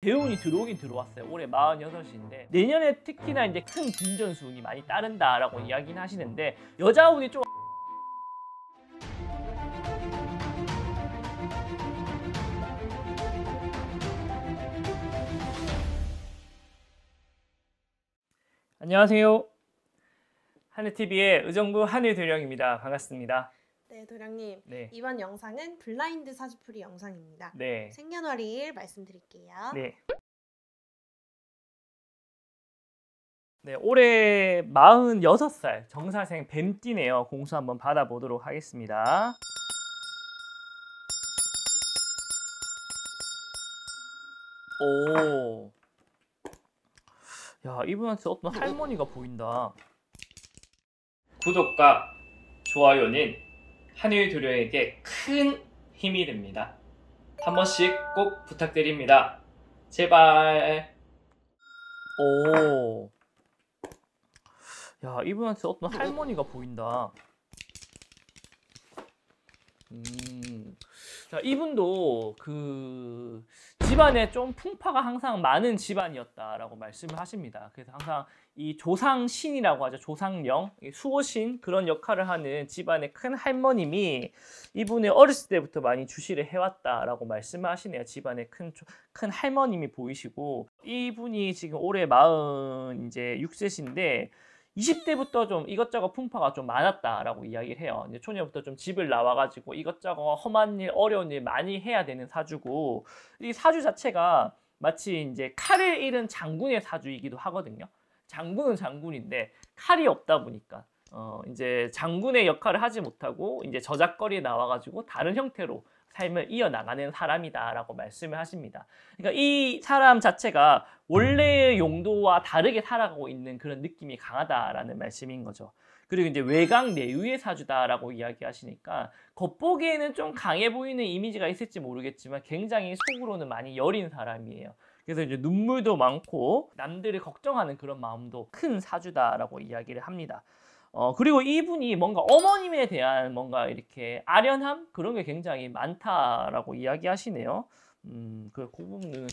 대운이 들어오긴 들어왔어요. 올해 46인데 내년에 특히나 이제 큰 금전수 운이 많이 따른다라고 이야기는 하시는데 여자 운이 좀 안녕하세요. 한해TV의 의정부 한일대령입니다. 반갑습니다. 네, 도량님. 네. 이번 영상은 블라인드 사주풀이 영상입니다. 네. 생년월일 말씀드릴게요. 네. 네, 올해 46살 정사생 뱀띠네요. 공수 한번 받아보도록 하겠습니다. 오. 야, 이분한테 어떤 할머니가 보인다. 구독과 좋아요는 한일 교류에게 큰 힘이 됩니다. 한 번씩 꼭 부탁드립니다. 제발. 오. 야, 이분한테 어떤 할머니가 보인다. 음. 자, 이분도 그 집안에 좀 풍파가 항상 많은 집안이었다라고 말씀을 하십니다. 그래서 항상 이 조상신이라고 하죠. 조상령, 수호신 그런 역할을 하는 집안의 큰 할머님이 이분의 어렸을 때부터 많이 주시를 해왔다라고 말씀을 하시네요. 집안의 큰, 큰 할머님이 보이시고 이분이 지금 올해 마흔 이제 6세신데 20대부터 좀 이것저것 풍파가 좀 많았다라고 이야기를 해요. 이제 초년부터 좀 집을 나와가지고 이것저것 험한 일, 어려운 일 많이 해야 되는 사주고 이 사주 자체가 마치 이제 칼을 잃은 장군의 사주이기도 하거든요. 장군은 장군인데 칼이 없다 보니까 어 이제 장군의 역할을 하지 못하고 이제 저작거리에 나와가지고 다른 형태로 삶을 이어나가는 사람이다라고 말씀을 하십니다. 그러니까 이 사람 자체가 원래의 용도와 다르게 살아가고 있는 그런 느낌이 강하다라는 말씀인 거죠. 그리고 이제 외강 내유의 사주다라고 이야기하시니까 겉보기에는 좀 강해 보이는 이미지가 있을지 모르겠지만 굉장히 속으로는 많이 여린 사람이에요. 그래서 이제 눈물도 많고 남들을 걱정하는 그런 마음도 큰 사주다라고 이야기를 합니다. 어, 그리고 이분이 뭔가 어머님에 대한 뭔가 이렇게 아련함? 그런 게 굉장히 많다라고 이야기하시네요. 음, 그, 그 부분은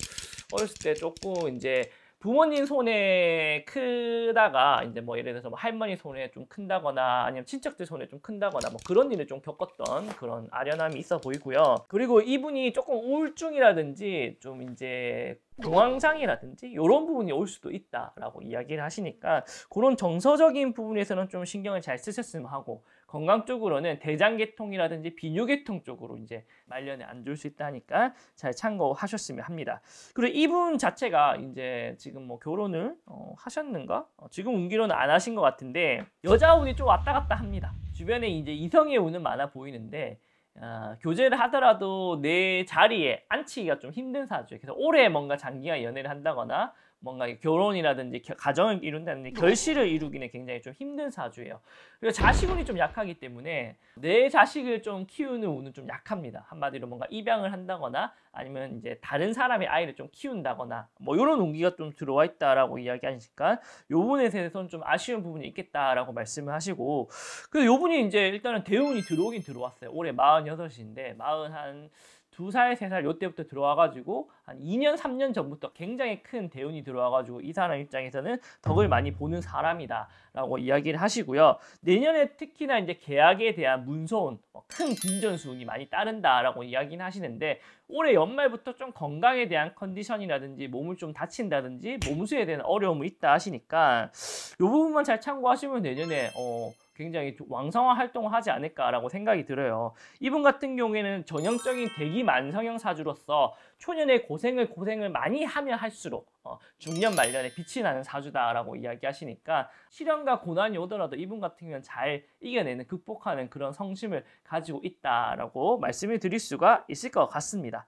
어렸을 때 조금 이제 부모님 손에 크다가 이제 뭐 예를 들어서 뭐 할머니 손에 좀 큰다거나 아니면 친척들 손에 좀 큰다거나 뭐 그런 일을 좀 겪었던 그런 아련함이 있어 보이고요. 그리고 이분이 조금 우울증이라든지 좀 이제 동황상이라든지 이런 부분이 올 수도 있다라고 이야기를 하시니까 그런 정서적인 부분에서는 좀 신경을 잘 쓰셨으면 하고 건강 쪽으로는 대장계통이라든지 비뇨계통 쪽으로 이제 말년에 안 좋을 수 있다니까 잘 참고하셨으면 합니다. 그리고 이분 자체가 이제 지금 뭐 결혼을 어, 하셨는가? 어, 지금 운기로는 안 하신 것 같은데 여자 운이 좀 왔다 갔다 합니다. 주변에 이제 이성의 운은 많아 보이는데 어, 교제를 하더라도 내 자리에 앉히기가 좀 힘든 사주예요. 그래서 오래 뭔가 장기간 연애를 한다거나 뭔가 결혼이라든지 가정을 이룬다든지 네. 결실을 이루기는 굉장히 좀 힘든 사주예요. 그리고 자식운이 좀 약하기 때문에 내 자식을 좀 키우는 운은 좀 약합니다. 한마디로 뭔가 입양을 한다거나 아니면 이제 다른 사람의 아이를 좀 키운다거나 뭐 이런 운기가 좀 들어와 있다라고 이야기하니까요 분에 대해서는 좀 아쉬운 부분이 있겠다라고 말씀을 하시고 그래서 요 분이 이제 일단은 대운이 들어오긴 들어왔어요. 올해 46인데 40한 두 살, 세 살 요때부터 들어와가지고 한 2년, 3년 전부터 굉장히 큰 대운이 들어와가지고 이 사람 입장에서는 덕을 많이 보는 사람이다 라고 이야기를 하시고요. 내년에 특히나 이제 계약에 대한 문서운, 뭐 큰 금전수운이 많이 따른다 라고 이야기는 하시는데 올해 연말부터 좀 건강에 대한 컨디션이라든지 몸을 좀 다친다든지 몸수에 대한 어려움이 있다 하시니까 이 부분만 잘 참고하시면 내년에 어, 굉장히 왕성화 활동을 하지 않을까라고 생각이 들어요. 이분 같은 경우에는 전형적인 대기 만성형 사주로서 초년의 고생을 고생을 많이 하면 할수록 어, 중년 말년에 빛이 나는 사주다라고 이야기하시니까 시련과 고난이 오더라도 이분 같은 경우는 잘 이겨내는 극복하는 그런 성심을 가지고 있다라고 말씀을 드릴 수가 있을 것 같습니다.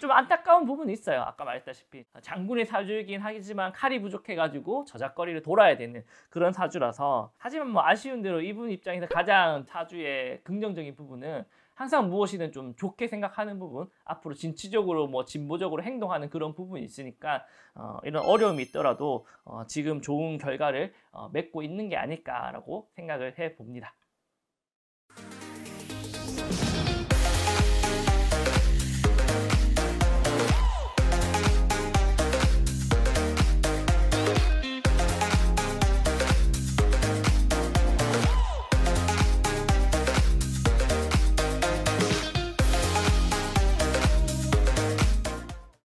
좀 안타까운 부분이 있어요. 아까 말했다시피 장군의 사주이긴 하지만 칼이 부족해가지고 저작거리를 돌아야 되는 그런 사주라서 하지만 뭐 아쉬운 대로 이분 입장에서 가장 사주의 긍정적인 부분은 항상 무엇이든 좀 좋게 생각하는 부분, 앞으로 진취적으로 뭐 진보적으로 행동하는 그런 부분이 있으니까 어, 이런 어려움이 있더라도 어, 지금 좋은 결과를 어, 맺고 있는 게 아닐까라고 생각을 해 봅니다.